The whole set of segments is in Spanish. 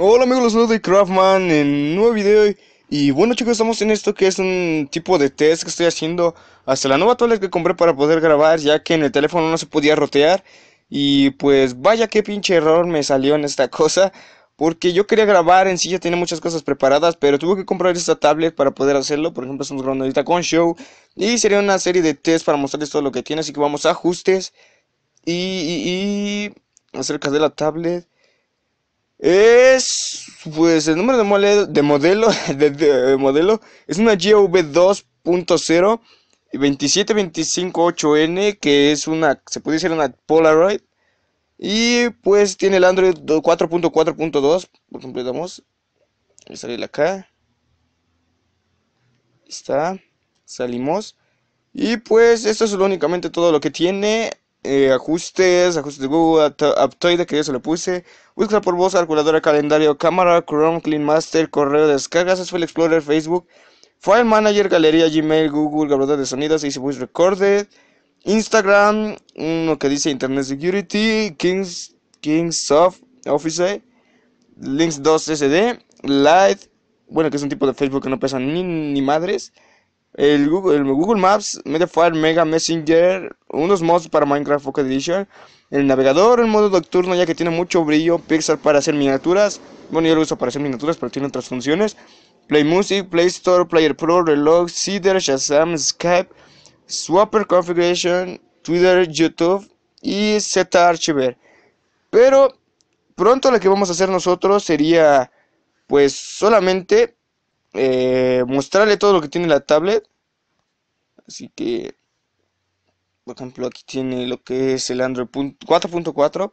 Hola amigos, los saludos de Craftman en un nuevo video y bueno chicos estamos en esto que es un tipo de test que estoy haciendo hasta la nueva tablet que compré para poder grabar ya que en el teléfono no se podía rotear y pues vaya qué pinche error me salió en esta cosa porque yo quería grabar en sí ya tiene muchas cosas preparadas pero tuve que comprar esta tablet para poder hacerlo por ejemplo estamos grabando ahorita con show y sería una serie de test para mostrarles todo lo que tiene así que vamos a ajustes y, y, y acerca de la tablet es, pues el número de, modelo, de, modelo, de, modelo es una gv 2.0 27258N, que es una, se puede decir una Polaroid. Y pues tiene el Android 4.4.2, por completamos. Salir acá. Está. Salimos. Y pues esto es únicamente todo lo que tiene. Eh, ajustes, ajustes de Google, Aptoide, que yo se lo puse. Busca por voz, calculadora, calendario, cámara, Chrome, Clean Master, correo, descargas, File Explorer, Facebook, File Manager, galería, Gmail, Google, grabador de sonidos, Easy Recorded, Instagram, uno que dice Internet Security, Kings, of Office, Links 2 SD, Lite, bueno, que es un tipo de Facebook que no pesa ni, ni madres. El Google, Google Maps, Mediafire, Mega Messenger, unos mods para Minecraft Pocket Edition, el navegador, el modo nocturno ya que tiene mucho brillo, Pixar para hacer miniaturas, bueno yo lo uso para hacer miniaturas pero tiene otras funciones, Play Music, Play Store, Player Pro, Relog, Cedar, Shazam, Skype, Swapper Configuration, Twitter, YouTube y Z Archiver Pero pronto lo que vamos a hacer nosotros sería pues solamente eh, mostrarle todo lo que tiene la tablet. Así que, por ejemplo, aquí tiene lo que es el Android 4.4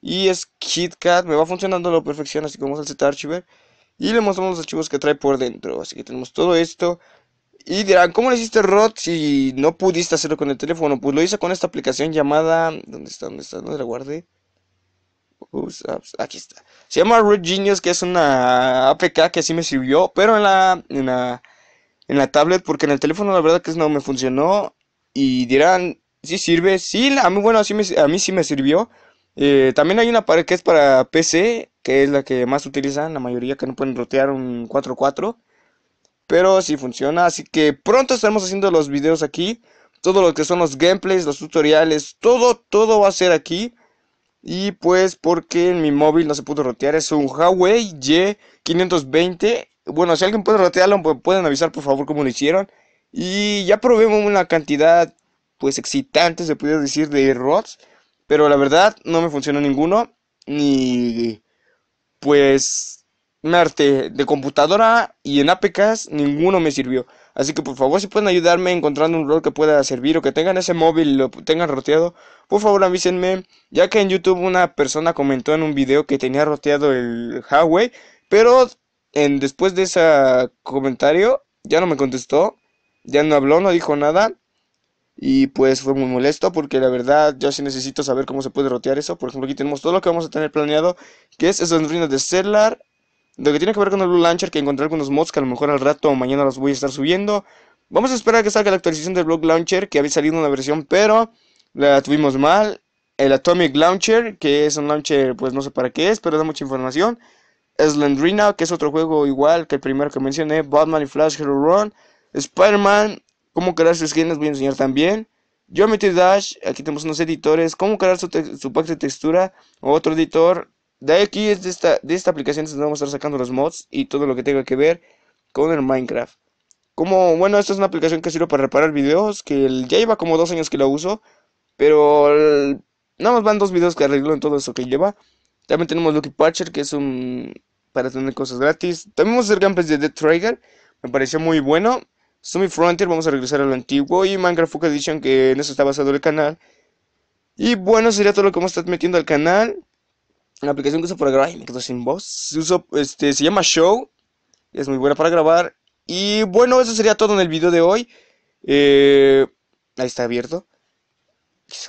y es KitKat. Me va funcionando a la perfección, así como es el Z-Archiver. Y le mostramos los archivos que trae por dentro. Así que tenemos todo esto. Y dirán, ¿cómo lo hiciste, Rod, si no pudiste hacerlo con el teléfono? Pues lo hice con esta aplicación llamada. ¿Dónde está? ¿Dónde está? ¿Dónde la guardé? Aquí está. Se llama Root Genius, que es una APK que sí me sirvió, pero en la, en la, tablet, porque en el teléfono la verdad que no me funcionó. Y dirán, Si sirve, sí, a mí, bueno, sí a mí sí me sirvió. Eh, también hay una pared que es para PC, que es la que más utilizan, la mayoría que no pueden rotear un 4-4. Pero sí funciona, así que pronto estaremos haciendo los videos aquí. Todo lo que son los gameplays, los tutoriales, todo, todo va a ser aquí. Y pues porque en mi móvil no se pudo rotear, es un Huawei Y520. Bueno, si alguien puede rotearlo, pueden avisar por favor cómo lo hicieron. Y ya probé una cantidad, pues excitante, se puede decir, de rots Pero la verdad, no me funcionó ninguno. Ni, pues, me de computadora y en APKs, ninguno me sirvió. Así que por favor, si pueden ayudarme encontrando un rol que pueda servir o que tengan ese móvil y lo tengan roteado, por favor avísenme, ya que en YouTube una persona comentó en un video que tenía roteado el Huawei, pero en, después de ese comentario ya no me contestó, ya no habló, no dijo nada. Y pues fue muy molesto porque la verdad yo sí necesito saber cómo se puede rotear eso. Por ejemplo, aquí tenemos todo lo que vamos a tener planeado, que es esos ruinas de Cellar, lo que tiene que ver con el Blue Launcher, que encontré algunos mods que a lo mejor al rato o mañana los voy a estar subiendo. Vamos a esperar a que salga la actualización del Blue Launcher, que había salido una versión, pero la tuvimos mal. El Atomic Launcher, que es un launcher, pues no sé para qué es, pero da mucha información. Slendrina, que es otro juego igual que el primero que mencioné. Batman y Flash Hero Run. Spider-Man, cómo crear sus skins, les voy a enseñar también. Geometry Dash, aquí tenemos unos editores, cómo crear su, su pack de textura, otro editor, de aquí es de esta, de esta aplicación donde vamos a estar sacando los mods y todo lo que tenga que ver con el Minecraft. Como, bueno, esta es una aplicación que sirve para reparar videos, que ya lleva como dos años que la uso, pero nada más van dos videos que en todo eso que lleva. También tenemos Lucky Patcher, que es un para tener cosas gratis. También vamos a hacer de Death Trigger, me pareció muy bueno. Sumi Frontier, vamos a regresar a lo antiguo, y Minecraft Fuck Edition, que en eso está basado el canal. Y bueno, sería todo lo que vamos a estar metiendo al canal una aplicación que uso para grabar. Ay, me quedo sin voz. este, se llama Show. Es muy buena para grabar. Y bueno, eso sería todo en el video de hoy. Eh, ahí está abierto.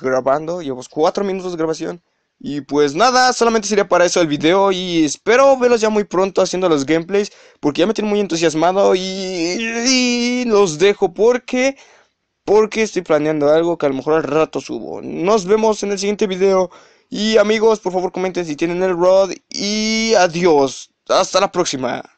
grabando. Llevo cuatro minutos de grabación. Y pues nada, solamente sería para eso el video. Y espero verlos ya muy pronto haciendo los gameplays. Porque ya me tienen muy entusiasmado. Y, y los dejo porque. Porque estoy planeando algo que a lo mejor al rato subo. Nos vemos en el siguiente video. Y amigos, por favor comenten si tienen el rod. Y adiós. Hasta la próxima.